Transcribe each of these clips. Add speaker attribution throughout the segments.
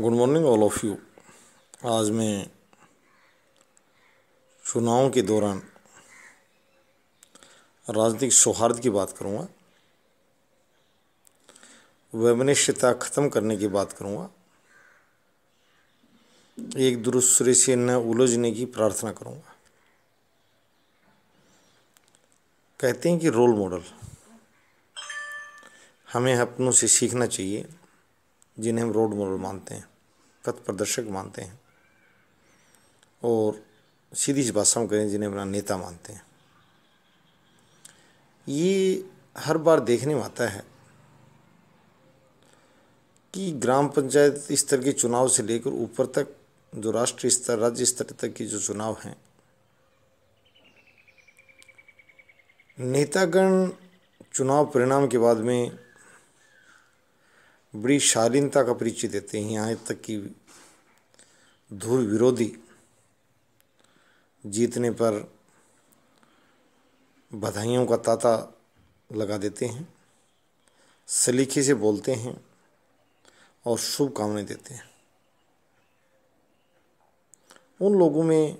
Speaker 1: good morning all of you आज मैं चुनाव के दौरान राजनीतिक सौहार्द की बात करूंगा वैमनिष्यता ख़त्म करने की बात करूंगा एक दूसरे से न उलझने की प्रार्थना करूंगा कहते हैं कि रोल मॉडल हमें अपनों से सीखना चाहिए जिन्हें हम रोड मॉडल मानते हैं पथ प्रदर्शक मानते हैं और सीधी भाषा में करें जिन्हें अपना नेता मानते हैं ये हर बार देखने में आता है कि ग्राम पंचायत स्तर के चुनाव से लेकर ऊपर तक जो राष्ट्रीय स्तर राज्य स्तर तक के जो चुनाव हैं नेतागण चुनाव परिणाम के बाद में बड़ी शालीनता का परिचय देते हैं यहाँ तक कि धूल विरोधी जीतने पर बधाइयों का ताता लगा देते हैं सलीखे से बोलते हैं और शुभकामनाएं देते हैं उन लोगों में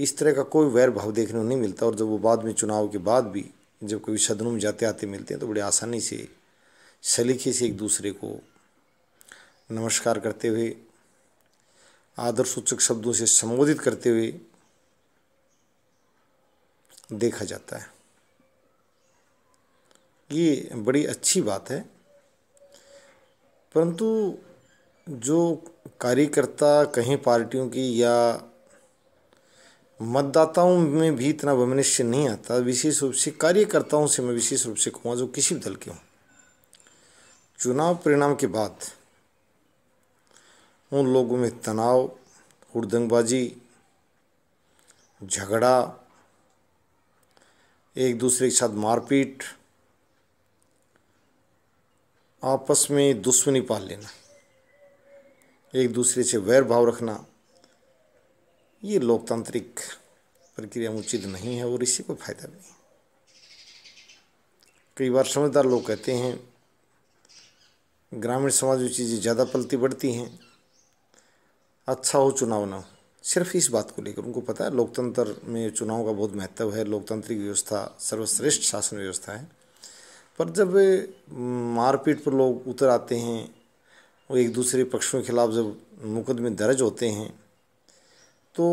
Speaker 1: इस तरह का कोई वैर भाव देखने को नहीं मिलता और जब वो बाद में चुनाव के बाद भी जब कभी सदनों में जाते आते मिलते हैं तो बड़ी आसानी से सलीखे से एक दूसरे को नमस्कार करते हुए आदर सूचक शब्दों से संबोधित करते हुए देखा जाता है ये बड़ी अच्छी बात है परंतु जो कार्यकर्ता कहीं पार्टियों की या मतदाताओं में भी इतना वमनिष्य नहीं आता विशेष रूप से कार्यकर्ताओं से मैं विशेष रूप से कहूँगा जो किसी भी दल के हों चुनाव परिणाम के बाद उन लोगों में तनाव हुड़दंगबाजी झगड़ा एक दूसरे के साथ मारपीट आपस में दुश्मनी पाल लेना एक दूसरे से वैर भाव रखना ये लोकतांत्रिक प्रक्रिया उचित नहीं है और इसी को फायदा नहीं कई बार समझदार लोग कहते हैं ग्रामीण समाज में चीज़ें ज़्यादा पलती बढ़ती हैं अच्छा हो चुनाव ना हो सिर्फ इस बात को लेकर उनको पता है लोकतंत्र में चुनाव का बहुत महत्व है लोकतांत्रिक व्यवस्था सर्वश्रेष्ठ शासन व्यवस्था है पर जब मारपीट पर लोग उतर आते हैं वो एक दूसरे पक्षों के खिलाफ जब मुकदमे दर्ज होते हैं तो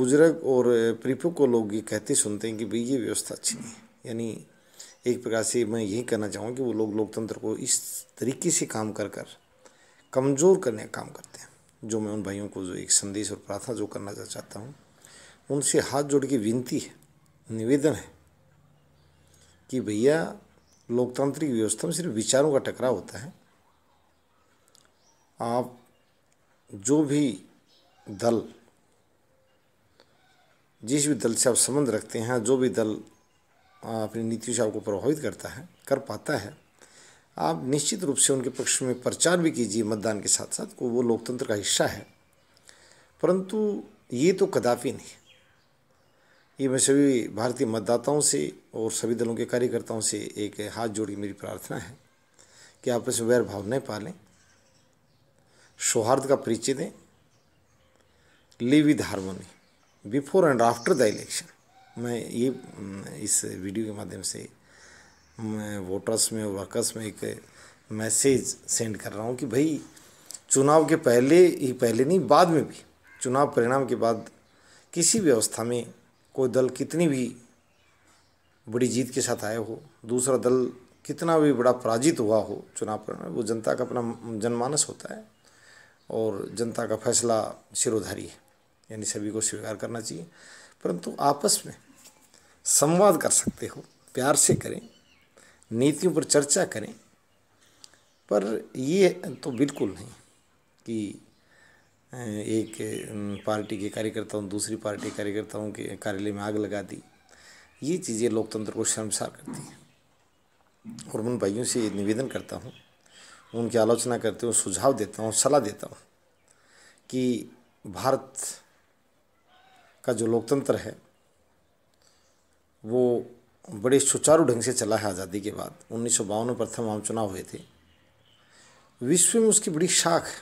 Speaker 1: बुजुर्ग और को लोग ये कहते सुनते हैं कि भाई ये व्यवस्था अच्छी नहीं है यानी एक प्रकार से मैं यही कहना चाहूँगा कि वो लोग लोकतंत्र को इस तरीके से काम कर कर कमज़ोर करने का काम करते हैं जो मैं उन भाइयों को जो एक संदेश और प्रार्थना जो करना चाहता हूँ उनसे हाथ जोड़ के विनती है निवेदन है कि भैया लोकतांत्रिक व्यवस्था में सिर्फ विचारों का टकराव होता है आप जो भी दल जिस भी दल से आप संबंध रखते हैं जो भी दल अपनी नीति को प्रभावित करता है कर पाता है आप निश्चित रूप से उनके पक्ष में प्रचार भी कीजिए मतदान के साथ साथ को वो लोकतंत्र का हिस्सा है परंतु ये तो कदापि नहीं ये मैं सभी भारतीय मतदाताओं से और सभी दलों के कार्यकर्ताओं से एक हाथ जोड़ के मेरी प्रार्थना है कि आप इस वैर भाव न पालें सौहार्द का परिचय दें live with harmony before and after the election मैं ये इस वीडियो के माध्यम से मैं वोटर्स में वर्कर्स में एक मैसेज सेंड कर रहा हूँ कि भाई चुनाव के पहले ही पहले नहीं बाद में भी चुनाव परिणाम के बाद किसी व्यवस्था में कोई दल कितनी भी बड़ी जीत के साथ आया हो दूसरा दल कितना भी बड़ा पराजित हुआ हो चुनाव परिणाम वो जनता का अपना जनमानस होता है और जनता का फैसला सिरोधारी है यानी सभी को स्वीकार करना चाहिए परंतु आपस में संवाद कर सकते हो प्यार से करें नीतियों पर चर्चा करें पर ये तो बिल्कुल नहीं कि एक पार्टी के कार्यकर्ताओं दूसरी पार्टी कार्यकर्ताओं के कार्यालय में आग लगा दी ये चीज़ें लोकतंत्र को शर्मसार करती हैं और उन भाइयों से निवेदन करता हूँ उनकी आलोचना करते हुए सुझाव देता हूँ सलाह देता हूँ कि भारत का जो लोकतंत्र है वो बड़े सुचारू ढंग से चला है आज़ादी के बाद उन्नीस सौ बावन में प्रथम आम चुनाव हुए थे विश्व में उसकी बड़ी शाख है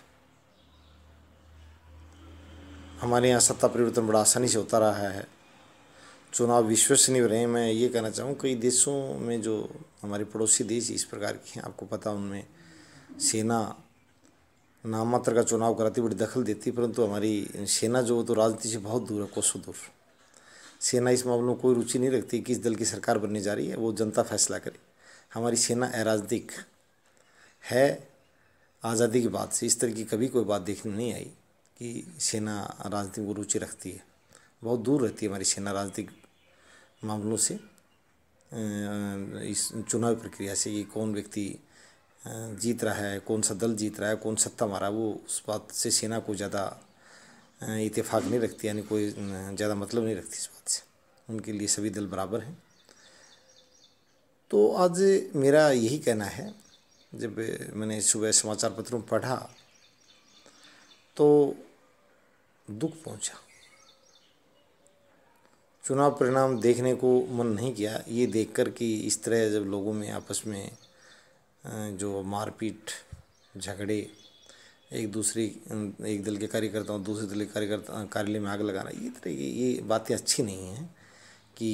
Speaker 1: हमारे यहाँ सत्ता परिवर्तन बड़ा आसानी से होता रहा है चुनाव विश्वसनीय रहे मैं ये कहना चाहूँ कई देशों में जो हमारे पड़ोसी देश इस प्रकार के हैं आपको पता उनमें सेना नाम मात्र का चुनाव कराती बड़ी दखल देती परंतु हमारी सेना जो तो राजनीति से बहुत दूर है कोसों दूर सेना इस मामलों में कोई रुचि नहीं रखती किस दल की सरकार बनने जा रही है वो जनता फैसला करे हमारी सेना अराजनीतिक है आज़ादी की बात से इस तरह की कभी कोई बात देखने नहीं आई कि सेना राजनीति में रुचि रखती है बहुत दूर रहती है हमारी सेना राजनीतिक मामलों से इस चुनाव प्रक्रिया से ये कौन व्यक्ति जीत रहा है कौन सा दल जीत रहा है कौन सत्ता मारा वो उस बात से सेना को ज़्यादा इतफाक़ नहीं रखती यानी कोई ज़्यादा मतलब नहीं रखती इस बात से उनके लिए सभी दल बराबर हैं तो आज मेरा यही कहना है जब मैंने सुबह समाचार पत्रों में पढ़ा तो दुख पहुंचा चुनाव परिणाम देखने को मन नहीं किया ये देखकर कि इस तरह जब लोगों में आपस में जो मारपीट झगड़े एक दूसरे एक दल के कार्यकर्ताओं दूसरे दल के कार्यकर्ता कार्यालय में आग लगाना ये तरह की ये बातें अच्छी नहीं हैं कि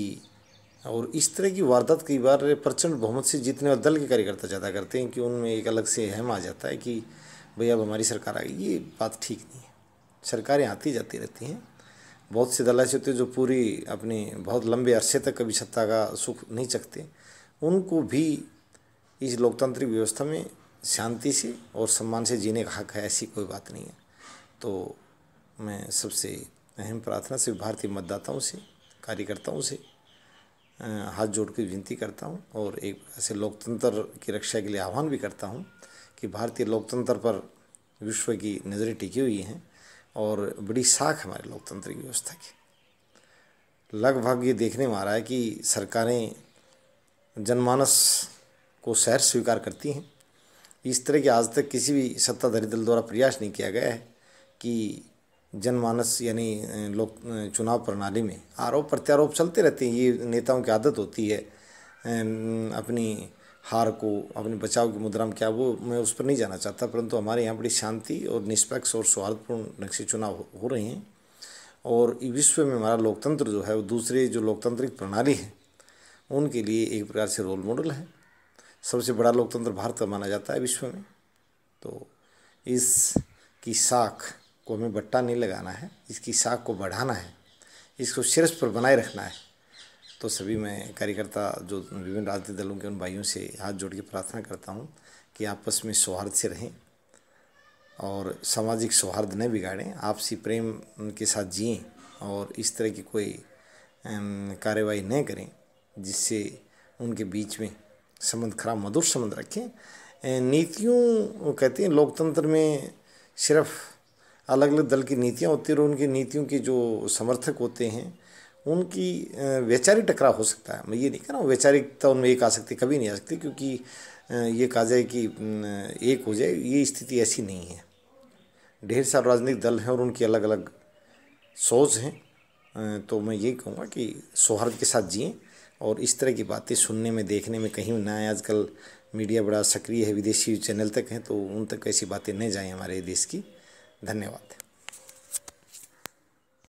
Speaker 1: और इस तरह की वारदात कई बार प्रचंड बहुमत से जीतने वाले दल के कार्यकर्ता ज़्यादा करते हैं कि उनमें एक अलग से अहम आ जाता है कि भाई अब हमारी सरकार आ गई ये बात ठीक नहीं है सरकारें आती जाती रहती हैं बहुत से दल ऐसे होते हैं जो पूरी अपने बहुत लंबे अरसे तक कभी सत्ता का सुख नहीं चखते उनको भी इस लोकतांत्रिक व्यवस्था में शांति से और सम्मान से जीने का हक है ऐसी कोई बात नहीं है तो मैं सबसे अहम प्रार्थना से भारतीय मतदाताओं से कार्यकर्ताओं से हाथ जोड़ के विनती करता हूँ और एक ऐसे लोकतंत्र की रक्षा के लिए आह्वान भी करता हूँ कि भारतीय लोकतंत्र पर विश्व की नज़रें टिकी हुई हैं और बड़ी साख हमारे लोकतंत्र की व्यवस्था की लगभग ये देखने में आ रहा है कि सरकारें जनमानस को सैर स्वीकार करती हैं इस तरह की आज तक किसी भी सत्ताधारी दल द्वारा प्रयास नहीं किया गया है कि जनमानस यानी लोक चुनाव प्रणाली में आरोप प्रत्यारोप चलते रहते हैं ये नेताओं की आदत होती है अपनी हार को अपने बचाव की मुद्रा में क्या वो मैं उस पर नहीं जाना चाहता परंतु हमारे यहाँ बड़ी शांति और निष्पक्ष और सौहार्दपूर्ण ढंग से चुनाव हो रहे हैं और विश्व में हमारा लोकतंत्र जो है वो दूसरे जो लोकतांत्रिक प्रणाली है उनके लिए एक प्रकार से रोल मॉडल है सबसे बड़ा लोकतंत्र भारत का माना जाता है विश्व में तो इस की साख को हमें बट्टा नहीं लगाना है इसकी साख को बढ़ाना है इसको शीर्ष पर बनाए रखना है तो सभी मैं कार्यकर्ता जो विभिन्न राजनीतिक दलों के उन भाइयों से हाथ जोड़ के प्रार्थना करता हूँ कि आपस में सौहार्द से रहें और सामाजिक सौहार्द न बिगाड़ें आपसी प्रेम के साथ जिएँ और इस तरह की कोई कार्रवाई न करें जिससे उनके बीच में संबंध खराब मधुर संबंध रखें नीतियों कहते हैं लोकतंत्र में सिर्फ अलग अलग दल की नीतियाँ होती हैं और उनकी नीतियों के जो समर्थक होते हैं उनकी वैचारिक टकराव हो सकता है मैं ये नहीं कह रहा हूँ वैचारिकता उनमें एक आ सकती कभी नहीं आ सकती क्योंकि ये कहा जाए कि एक हो जाए ये स्थिति ऐसी नहीं है ढेर सारे राजनीतिक दल हैं और उनकी अलग अलग सोच हैं तो मैं ये कहूँगा कि सौहार्द के साथ जिएँ और इस तरह की बातें सुनने में देखने में कहीं ना आए आजकल मीडिया बड़ा सक्रिय है विदेशी चैनल तक हैं तो उन तक ऐसी बातें नहीं जाएँ हमारे देश की धन्यवाद